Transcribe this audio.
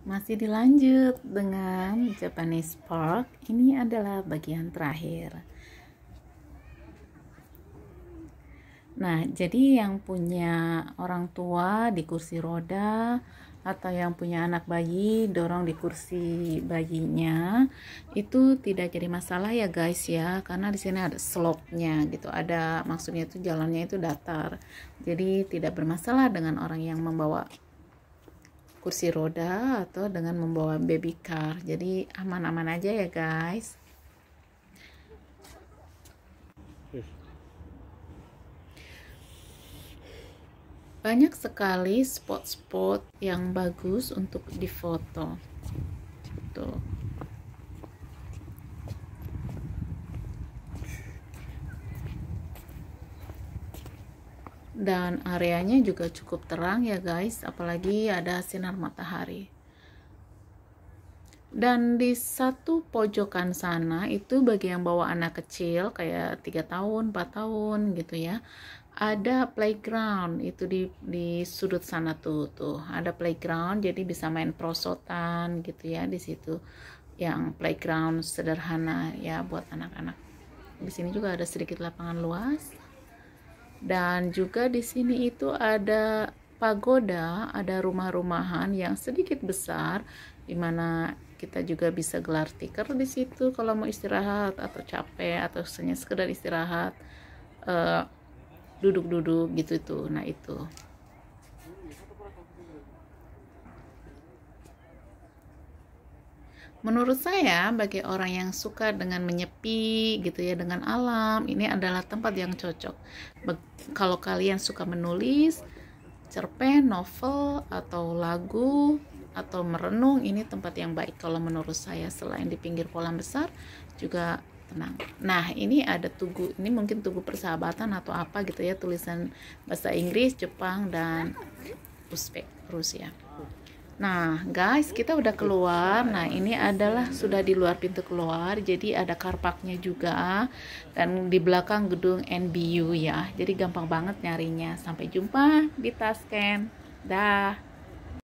Masih dilanjut dengan Japanese pork. Ini adalah bagian terakhir. Nah, jadi yang punya orang tua di kursi roda atau yang punya anak bayi dorong di kursi bayinya itu tidak jadi masalah ya guys ya karena di sini ada slope-nya gitu ada maksudnya itu jalannya itu datar jadi tidak bermasalah dengan orang yang membawa kursi roda atau dengan membawa baby car. Jadi aman-aman aja ya guys. Banyak sekali spot-spot yang bagus untuk difoto. dan areanya juga cukup terang ya guys apalagi ada sinar matahari dan di satu pojokan sana itu bagi yang bawa anak kecil kayak 3 tahun 4 tahun gitu ya ada playground itu di di sudut sana tuh tuh ada playground jadi bisa main prosotan gitu ya di situ yang playground sederhana ya buat anak-anak di sini juga ada sedikit lapangan luas dan juga di sini itu ada pagoda, ada rumah-rumahan yang sedikit besar di mana kita juga bisa gelar tikar di situ kalau mau istirahat atau capek atau hanya sekedar istirahat eh, duduk-duduk uh, gitu itu. Nah, itu. Menurut saya, bagi orang yang suka dengan menyepi gitu ya dengan alam, ini adalah tempat yang cocok. kalau kalian suka menulis cerpen, novel atau lagu atau merenung, ini tempat yang baik kalau menurut saya selain di pinggir kolam besar juga tenang. Nah, ini ada tugu, ini mungkin tugu persahabatan atau apa gitu ya tulisan bahasa Inggris, Jepang dan Uzbek, Rusia. Nah, guys, kita udah keluar. Nah, ini adalah sudah di luar pintu keluar. Jadi ada karpaknya juga dan di belakang gedung NBU ya. Jadi gampang banget nyarinya. Sampai jumpa di Tasken. Dah.